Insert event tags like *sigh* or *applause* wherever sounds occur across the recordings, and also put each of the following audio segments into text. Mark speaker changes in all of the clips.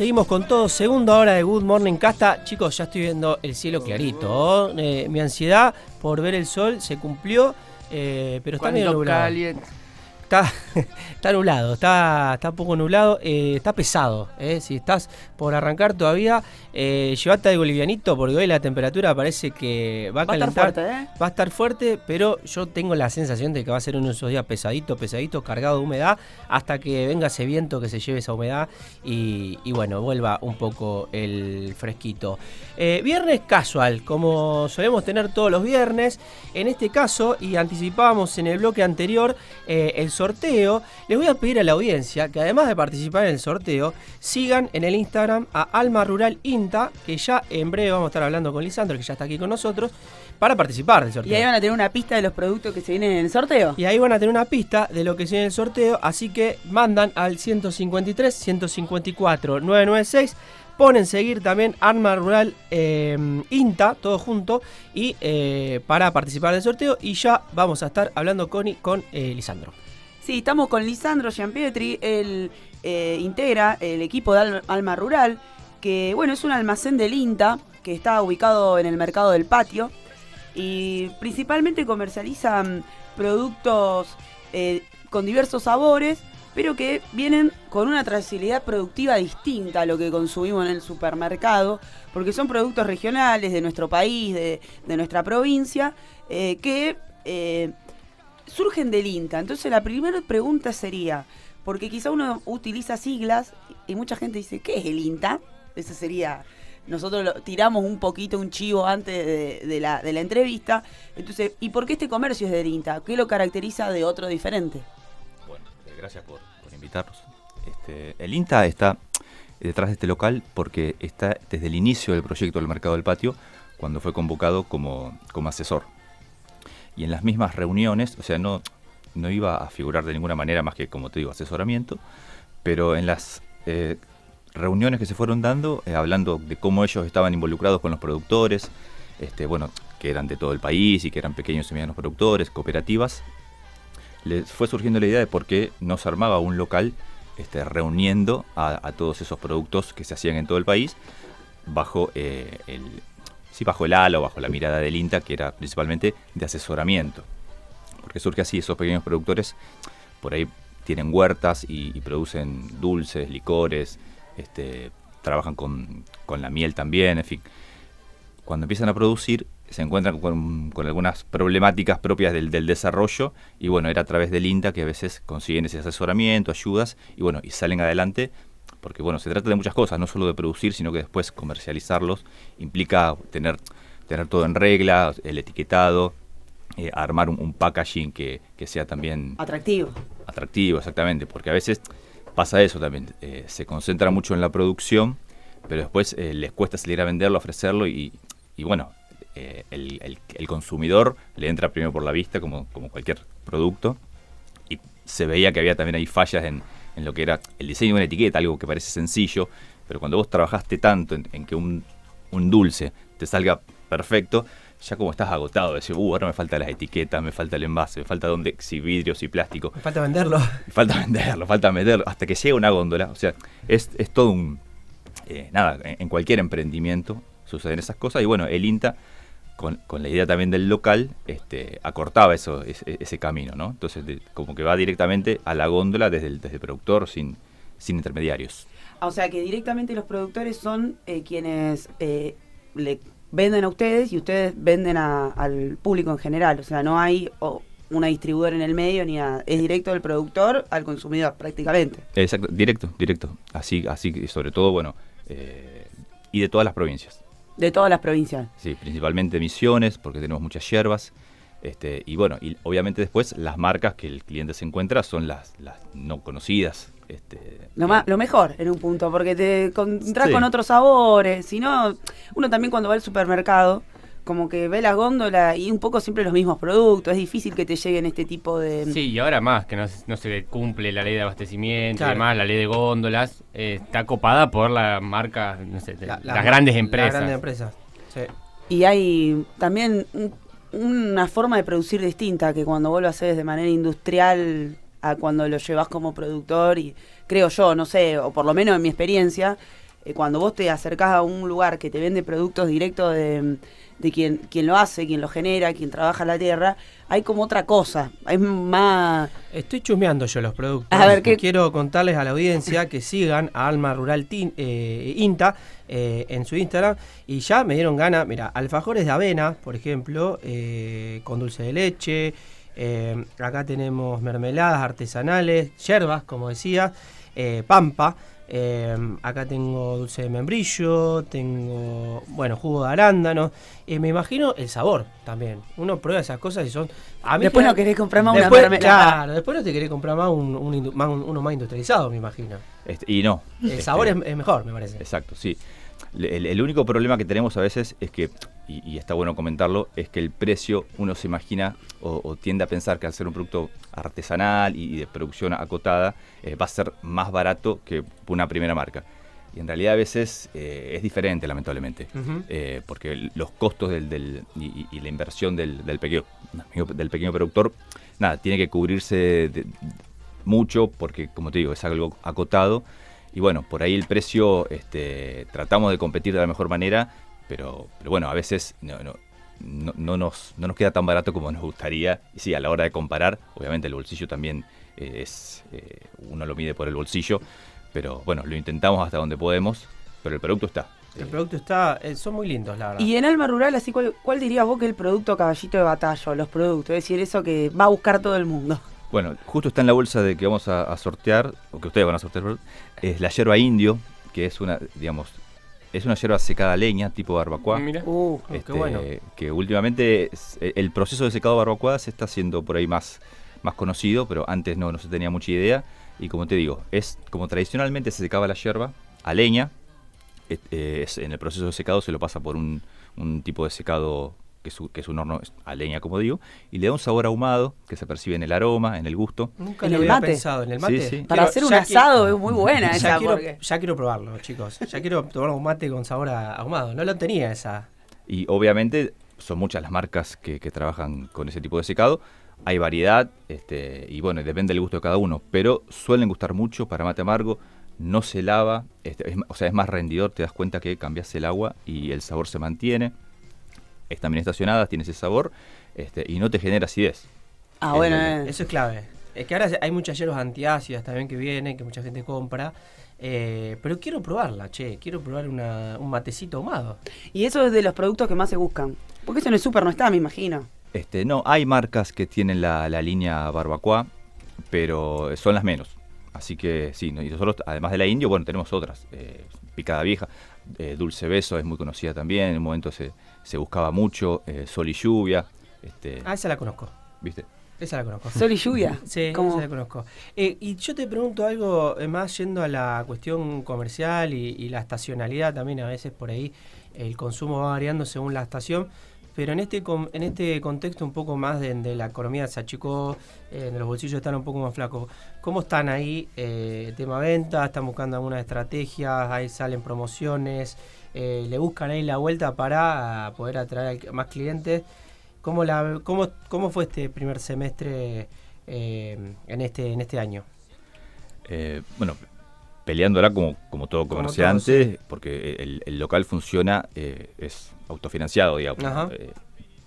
Speaker 1: Seguimos con todo. Segunda hora de Good Morning Casta. Chicos, ya estoy viendo el cielo clarito. Eh, mi ansiedad por ver el sol se cumplió, eh, pero está medio nublado. Caliente. Está, *laughs* está nublado, está, está un poco nublado, eh, está pesado. Eh. Si estás por arrancar todavía, eh, llévate de bolivianito porque hoy la temperatura parece que va a calentar. Eh. Va a, estar fuerte, pero yo tengo la sensación de que va a ser uno de esos días pesadito, pesadito, cargado de humedad, hasta que venga ese viento que se lleve esa humedad y, bueno, vuelva un poco el fresquito. viernes casual, como solemos tener todos los viernes. En este caso, y anticipábamos en el bloque anterior, el sorteo, les voy a pedir a la audiencia que además de participar en el sorteo, sigan en el Instagram a Alma Rural Inta, que ya en breve vamos a estar hablando con Lisandro, que ya está aquí con nosotros, para participar del sorteo. Y ahí van a tener una pista de los productos que se vienen en el sorteo. Y ahí van a tener una pista de lo que se viene en el sorteo, así que mandan al 153 154 996 ponen seguir también Alma Rural eh, INTA, todo junto, y eh, para participar del sorteo. Y ya vamos a estar hablando con, con eh, Lisandro.
Speaker 2: Sí, estamos con Lisandro Giampietri, él eh, integra el equipo de Alma Rural, que bueno, es un almacén del INTA que está ubicado en el mercado del patio y principalmente comercializan productos eh, con diversos sabores, pero que vienen con una trazabilidad productiva distinta a lo que consumimos en el supermercado, porque son productos regionales de nuestro país, de, nuestra provincia, eh, que surgen del INTA. Entonces la primera pregunta sería, porque quizá uno utiliza siglas y mucha gente dice, ¿qué es el INTA? Esa sería, nosotros tiramos un poquito un chivo antes de, la, entrevista. Entonces, ¿y por qué este comercio es del INTA? ¿Qué lo caracteriza de otro diferente?
Speaker 3: Bueno, eh, gracias por, invitarnos. Este, el INTA está detrás de este local porque está desde el inicio del proyecto del Mercado del Patio, cuando fue convocado como asesor y en las mismas reuniones, o sea, no, no iba a figurar de ninguna manera más que, como te digo, asesoramiento, pero en las eh, reuniones que se fueron dando, eh, hablando de cómo ellos estaban involucrados con los productores, este, bueno, que eran de todo el país y que eran pequeños y medianos productores, cooperativas, les fue surgiendo la idea de por qué no se armaba un local este, reuniendo a, todos esos productos que se hacían en todo el país bajo eh, el, bajo el ala o bajo la mirada del INTA, que era principalmente de asesoramiento. Porque surge así, esos pequeños productores por ahí tienen huertas y, producen dulces, licores, este, trabajan con, con, la miel también, en fin. Cuando empiezan a producir, se encuentran con, algunas problemáticas propias del, del, desarrollo y bueno, era a través del INTA que a veces consiguen ese asesoramiento, ayudas y bueno, y salen adelante porque bueno, se trata de muchas cosas, no solo de producir, sino que después comercializarlos implica tener, tener todo en regla, el etiquetado, eh, armar un, packaging que, sea también... Atractivo. Atractivo, exactamente, porque a veces pasa eso también, eh, se concentra mucho en la producción, pero después eh, les cuesta salir a venderlo, ofrecerlo y, bueno, el, consumidor le entra primero por la vista, como, como cualquier producto, y se veía que había también ahí fallas en en lo que era el diseño de una etiqueta, algo que parece sencillo, pero cuando vos trabajaste tanto en, que un, un, dulce te salga perfecto, ya como estás agotado, decís, uh, ahora me falta las etiquetas, me falta el envase, me falta dónde, si vidrio, si plástico. Me falta venderlo. *laughs* falta venderlo, falta venderlo, hasta que llega una góndola. O sea, es, todo un... Eh, nada, en cualquier emprendimiento suceden esas cosas y bueno, el INTA con, la idea también del local, este, acortaba eso, e, ese, camino, ¿no? Entonces, como que va directamente a la góndola desde el, productor, sin, sin intermediarios.
Speaker 2: Ah, o sea que directamente los productores son eh, quienes eh, le venden a ustedes y ustedes venden al público en general. O sea, no hay una distribuidora en el medio ni es eh. directo del productor al consumidor prácticamente.
Speaker 3: Exacto, directo, directo. Así, así sobre todo, bueno, y de todas las provincias.
Speaker 2: De todas las provincias.
Speaker 3: Sí, principalmente Misiones, porque tenemos muchas hierbas. Este, y bueno, y obviamente después las marcas que el cliente se encuentra son las, las no conocidas.
Speaker 2: Este, lo, lo mejor en un punto, porque te encontrás con otros sabores. Si no, uno también cuando va al supermercado como que ve la góndola y un poco siempre los mismos productos. Es difícil que te lleguen este tipo de. Sí,
Speaker 4: y ahora más, que no, se cumple la ley de abastecimiento y demás, la ley de góndolas, eh, está copada por la marca, no sé, las grandes empresas. Las grandes empresas,
Speaker 2: sí. Y hay también una forma de producir distinta que cuando vos a haces de manera industrial a cuando lo llevas como productor, y creo yo, no sé, o por lo menos en mi experiencia eh, cuando vos te acercás a un lugar que te vende productos directos de, quien, quien lo hace, quien lo genera, quien trabaja la tierra, hay como otra cosa, es más... Estoy
Speaker 1: chusmeando yo los productos. A Quiero contarles a la audiencia que sigan a Alma Rural eh, Inta eh, en su Instagram y ya me dieron gana mira, alfajores de avena, por ejemplo, con dulce de leche, acá tenemos mermeladas artesanales, hierbas como decía, pampa. Em, acá tengo dulce de membrillo, tengo, bueno, jugo de arándano. y me imagino el sabor también. Uno prueba esas cosas y son... A después no querés comprar más después, una Claro, después no te querés comprar más, uno más industrializado, me imagino.
Speaker 3: Este, y no. El sabor este,
Speaker 1: es, mejor, me parece.
Speaker 3: Exacto, sí el, único problema que tenemos a veces es que, y, está bueno comentarlo, es que el precio uno se imagina o, tiende a pensar que al ser un producto artesanal y, de producción acotada eh, va a ser más barato que una primera marca. Y en realidad a veces eh, es diferente, lamentablemente, eh, porque los costos del, y, la inversión del, del, pequeño, del pequeño productor, nada, tiene que cubrirse mucho porque, como te digo, es algo acotado y bueno, por ahí el precio este, tratamos de competir de la mejor manera, pero, bueno, a veces no, no, no, nos, no nos queda tan barato como nos gustaría. Y sí, a la hora de comparar, obviamente el bolsillo también eh, es, eh, uno lo mide por el bolsillo, pero bueno, lo intentamos hasta donde podemos, pero el producto está.
Speaker 1: El producto está, eh, son muy lindos, la verdad. Y
Speaker 2: en Alma Rural, así, ¿cuál, ¿cuál dirías vos que el producto caballito de batalla los productos? Es decir, eso que va a buscar todo el mundo.
Speaker 3: Bueno, justo está en la bolsa de que vamos a, sortear, o que ustedes van a sortear, es la yerba indio, que es una, digamos, es una yerba secada a leña, tipo barbacoa. Mm, Mira,
Speaker 4: uh, qué este, bueno.
Speaker 3: Que últimamente el proceso de secado barbacoa se está haciendo por ahí más, más conocido, pero antes no, no se tenía mucha idea. Y como te digo, es como tradicionalmente se secaba la yerba a leña, eh, en el proceso de secado se lo pasa por un, un tipo de secado que es, un, horno a leña, como digo, y le da un sabor ahumado que se percibe en el aroma, en el gusto. Nunca
Speaker 1: había pensado, en el
Speaker 3: mate. Para hacer
Speaker 2: un asado es muy buena esa.
Speaker 1: Ya quiero, probarlo, chicos. Ya quiero tomar un mate con sabor ahumado. No lo tenía esa.
Speaker 3: Y obviamente son muchas las marcas que, trabajan con ese tipo de secado hay variedad este, y bueno, depende del gusto de cada uno, pero suelen gustar mucho para mate amargo, no se lava, este, o sea, es más rendidor, te das cuenta que cambias el agua y el sabor se mantiene están bien estacionadas, tiene ese sabor este, y no te genera acidez.
Speaker 1: Ah, bueno, eso eh. es clave. Es que ahora hay muchas hierbas antiácidas también que vienen, que mucha gente compra. Eh, pero quiero probarla, che,
Speaker 2: quiero probar una, un matecito ahumado. Y eso es de los productos que más se buscan. Porque eso en el súper no está, me imagino.
Speaker 3: Este, no, hay marcas que tienen la, la línea barbacoa, pero son las menos. Así que sí, y nosotros, además de la indio, bueno, tenemos otras. Eh, Picada Vieja, eh, Dulce Beso es muy conocida también, en un momento se, se buscaba mucho, eh, Sol y Lluvia. Este, ah, esa la conozco. ¿Viste?
Speaker 1: Esa la conozco. Sol y Lluvia. *laughs* sí, esa la conozco. y yo te pregunto algo más yendo a la cuestión comercial y la estacionalidad también, a veces por ahí el consumo va variando según la estación pero en este, en este contexto un poco más de, la economía se achicó, en eh, los bolsillos están un poco más flacos. ¿Cómo están ahí eh, tema venta? ¿Están buscando algunas estrategias ¿Ahí salen promociones? Eh, ¿Le buscan ahí la vuelta para ah, poder atraer más clientes? ¿Cómo, la, cómo, ¿Cómo fue este primer semestre en, este, en este año?
Speaker 3: bueno, peleándola como, como todo comerciante, porque el, local funciona, eh, es autofinanciado, digamos. Eh,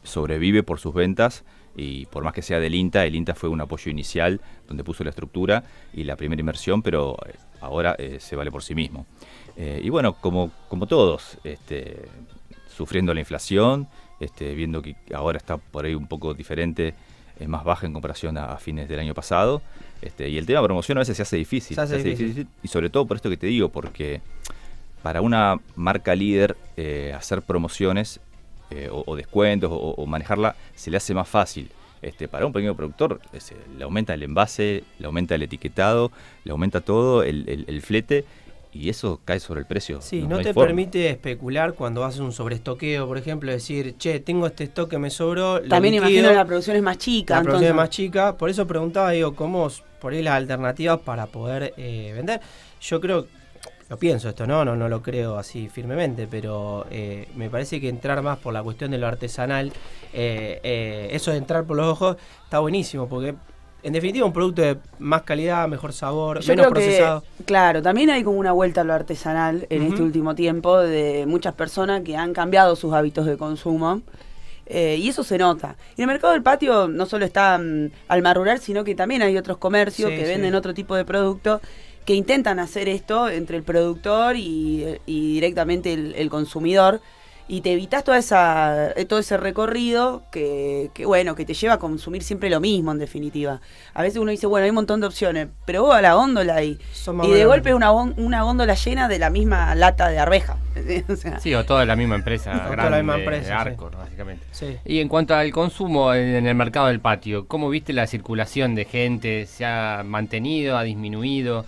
Speaker 3: sobrevive por sus ventas y por más que sea del INTA, el INTA fue un apoyo inicial donde puso la estructura y la primera inversión, pero eh, ahora se vale por sí mismo. y bueno, como, como todos, este, sufriendo la inflación, este, viendo que ahora está por ahí un poco diferente es más baja en comparación a, fines del año pasado. Este, y el tema promoción a veces se hace difícil. Y sobre todo por esto que te digo, porque para una marca líder eh, hacer promociones eh, o, descuentos o, manejarla se le hace más fácil. Este, para un pequeño productor eh, le aumenta el envase, le aumenta el etiquetado, le aumenta todo, el flete y eso cae sobre el precio. Sí, no, te permite
Speaker 1: especular cuando haces un sobreestoqueo, por ejemplo, decir, che, tengo este stock que me sobró. También imagino que la producción es más
Speaker 2: chica. La producción es más
Speaker 1: chica, por eso preguntaba, digo, ¿cómo por ahí las alternativas para poder eh, vender? Yo creo, lo pienso esto, ¿no? No, lo creo así firmemente, pero eh, me parece que entrar más por la cuestión de lo artesanal, eh, eso de entrar por los ojos, está buenísimo, porque en definitiva, un producto de más calidad, mejor sabor, menos procesado.
Speaker 2: claro, también hay como una vuelta a lo artesanal en este último tiempo de muchas personas que han cambiado sus hábitos de consumo. Eh, y eso se nota. Y en el mercado del patio no solo está mm, al Alma Rural, sino que también hay otros comercios que venden otro tipo de productos que intentan hacer esto entre el productor y, eh, directamente el consumidor y te evitas toda esa, todo ese recorrido que, bueno, que te lleva a consumir siempre lo mismo, en definitiva. A veces uno dice, bueno, hay un montón de opciones, pero vos a la góndola y, de golpe una, góndola llena de la misma lata de arveja. *laughs* sí, o
Speaker 4: toda la misma empresa, *laughs* grande, de Arcor, básicamente. Sí. Y en cuanto al consumo en el mercado del patio, ¿cómo viste la circulación de gente? ¿Se ha mantenido, ha disminuido?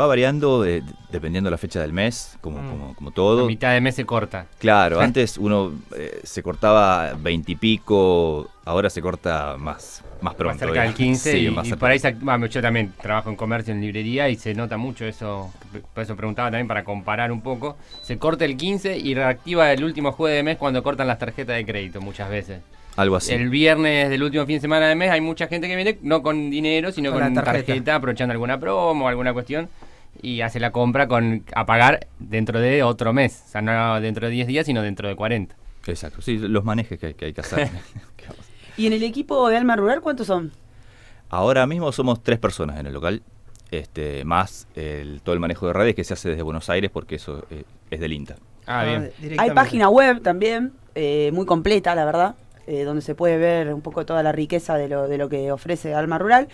Speaker 3: Va variando dependiendo la fecha del mes, como, mm. todo. A mitad de mes se corta. Claro, *laughs* antes uno eh, se cortaba veintipico, ahora se corta más, más pronto. cerca del 15 y, por
Speaker 4: ah, yo también trabajo en comercio, en librería y se nota mucho eso, por eso preguntaba también para comparar un poco. Se corta el 15 y reactiva el último jueves de mes cuando cortan las tarjetas de crédito muchas veces. Algo así. El viernes del último fin de semana de mes hay mucha gente que viene no con dinero, sino con, tarjeta. tarjeta. aprovechando alguna promo, alguna cuestión y hace la compra con a pagar dentro de otro mes. O sea, no dentro de 10 días, sino dentro de 40. Exacto, sí, los manejes que, hay que
Speaker 3: hacer. *laughs*
Speaker 2: ¿Y en el equipo de Alma Rural cuántos son?
Speaker 3: Ahora mismo somos tres personas en el local, este, más el, todo el manejo de redes que se hace desde Buenos Aires porque eso eh, es del INTA. Ah, ah bien.
Speaker 2: hay página web también, eh, muy completa, la verdad, eh, donde se puede ver un poco toda la riqueza de lo, de lo que ofrece Alma Rural.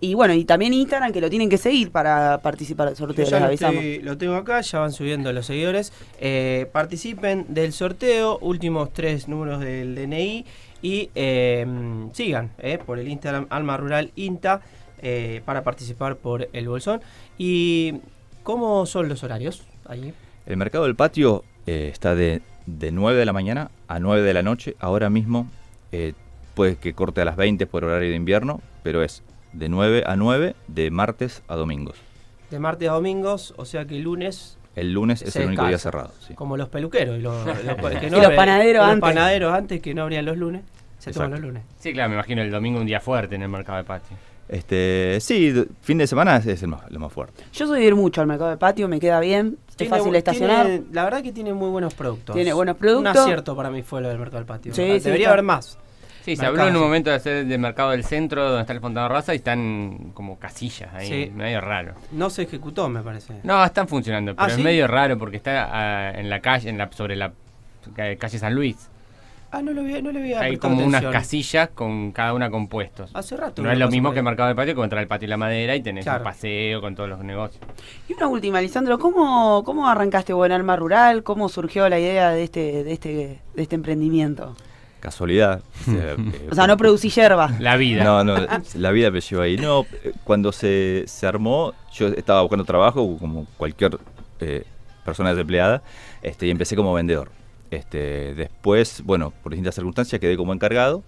Speaker 2: Y bueno, y también Instagram que lo tienen que seguir para participar del sorteo, les avisamos.
Speaker 1: lo tengo acá, ya van subiendo los seguidores. Eh, participen del sorteo, últimos tres números del DNI y em, sigan eh, por el Instagram Alma Rural INTA eh, para participar por el Bolsón. ¿Y cómo son los horarios allí?
Speaker 3: El mercado del patio está de, de 9 de la mañana a 9 de la noche. Ahora mismo puede que corte a las 20 por horario de invierno, pero es de 9 a 9, de martes a domingos.
Speaker 1: De martes a domingos, o sea que el lunes...
Speaker 3: El lunes es el único día cerrado.
Speaker 1: Sí. Como los peluqueros y los, *laughs* los panaderos antes. panaderos antes que no abrían los
Speaker 2: lunes,
Speaker 4: se toman los lunes. Sí, claro, me imagino el domingo un día fuerte en el mercado de patio.
Speaker 3: Este, sí, fin de semana es, el más, lo más fuerte.
Speaker 2: Yo soy de ir mucho al mercado de patio, me queda bien, es fácil estacionar.
Speaker 1: la verdad que tiene muy buenos
Speaker 3: productos. Tiene buenos productos. Un acierto para mí fue lo del mercado del patio. Sí, Debería haber
Speaker 1: más. Sí, se habló en un momento
Speaker 4: de hacer el mercado del centro donde está el Fontana Rosa y están como casillas ahí, medio raro.
Speaker 1: No se ejecutó, me parece. No,
Speaker 4: están funcionando, ah, pero es medio raro porque está ah, en la calle, en la, sobre la calle San Luis.
Speaker 1: Ah, no lo vi, no lo vi Hay
Speaker 4: como unas casillas con cada una compuestos Hace rato. No es lo mismo que el mercado del patio, Como entrar al patio y la madera y tener un paseo con todos los negocios.
Speaker 2: Y una última, Lisandro, ¿cómo, cómo arrancaste Buen Alma Rural? ¿Cómo surgió la idea de este, de este, de este emprendimiento?
Speaker 3: casualidad. *laughs* *laughs* Eh, o sea, no producí hierba. La vida. No, no, ah. la vida me llevó ahí. No, cuando se, armó, yo estaba buscando trabajo, como cualquier eh, persona desempleada, este, y empecé como vendedor. Este, después, bueno, por distintas circunstancias quedé como encargado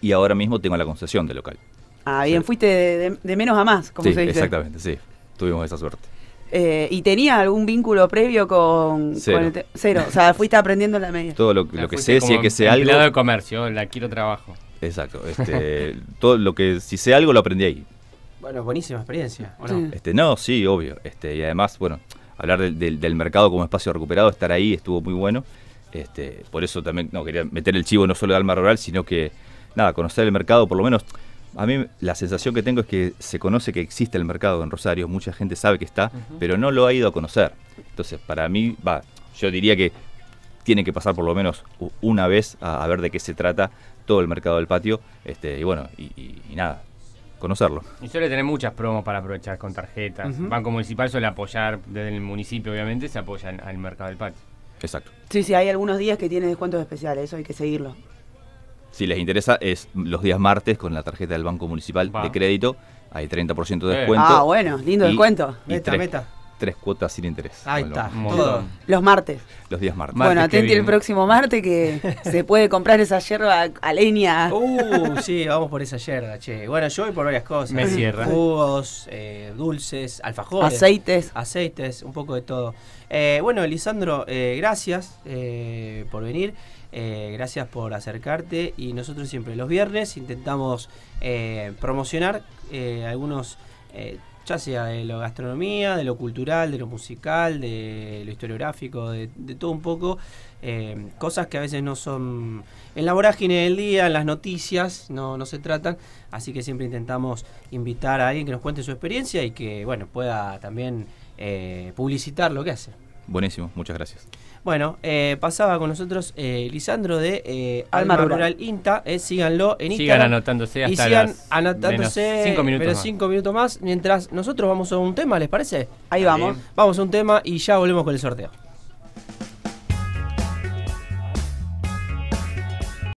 Speaker 3: y ahora mismo tengo la concesión del local.
Speaker 2: Ah, bien, fuiste de, menos a más, como se dice.
Speaker 3: Exactamente, sí. Tuvimos esa suerte.
Speaker 2: Eh, ¿Y tenía algún vínculo previo con cero. Con cero. O sea, *laughs* fuiste aprendiendo en la media. Todo
Speaker 3: lo, que sé, si es que sé algo. de comercio,
Speaker 4: la quiero trabajo.
Speaker 3: Exacto. Este, *laughs* todo lo que, si sé algo, lo aprendí ahí.
Speaker 4: Bueno,
Speaker 1: buenísima experiencia, ¿o no?
Speaker 3: Este, no, sí, obvio. Este, y además, bueno, hablar del, mercado como espacio recuperado, estar ahí estuvo muy bueno. Este, por eso también no, quería meter el chivo no solo de Alma Rural, sino que, nada, conocer el mercado, por lo menos a mí la sensación que tengo es que se conoce que existe el mercado en Rosario, mucha gente sabe que está, pero no lo ha ido a conocer. Entonces, para mí, va, yo diría que tiene que pasar por lo menos una vez a, ver de qué se trata todo el mercado del patio, este, y bueno, y, nada, conocerlo.
Speaker 4: Y suele tener muchas promos para aprovechar con tarjetas. Banco Municipal suele apoyar, desde el municipio obviamente, se apoya
Speaker 2: al mercado del patio. Exacto. Sí, sí, hay algunos días que tiene descuentos especiales, eso hay que seguirlo.
Speaker 3: Si les interesa, es los días martes con la tarjeta del Banco Municipal de Crédito. Hay 30% de eh. descuento. Ah, bueno, lindo descuento. Y tres, cuotas sin interés. Ahí está. Todo.
Speaker 2: Los martes. Los días martes. bueno, atente el próximo martes que *laughs* se puede comprar esa yerba a leña. Uh,
Speaker 1: sí, *laughs* vamos por esa yerba, che. Bueno, yo voy por varias cosas. Me cierra. Jugos, eh, dulces, alfajores. Aceites. Aceites, un poco de todo. Eh, bueno, Lisandro, gracias por venir. Eh, gracias por acercarte y nosotros siempre los viernes intentamos eh, promocionar eh, algunos, ya sea de lo gastronomía, de lo cultural, de lo musical, de lo historiográfico, de, todo un poco, cosas que a veces no son en la vorágine del día, en las noticias, no, no se tratan, así que siempre intentamos invitar a alguien que nos cuente su experiencia y que bueno pueda también publicitar lo que hace.
Speaker 3: Buenísimo, muchas gracias.
Speaker 1: Bueno, eh, pasaba con nosotros eh, Lisandro de eh, Alma, Rural. INTA. Eh, síganlo en Instagram. Sigan anotándose hasta y sigan anotándose cinco minutos pero cinco minutos más. Mientras nosotros vamos a un tema, ¿les parece? Ahí vamos. Vamos a un tema y ya volvemos con el sorteo.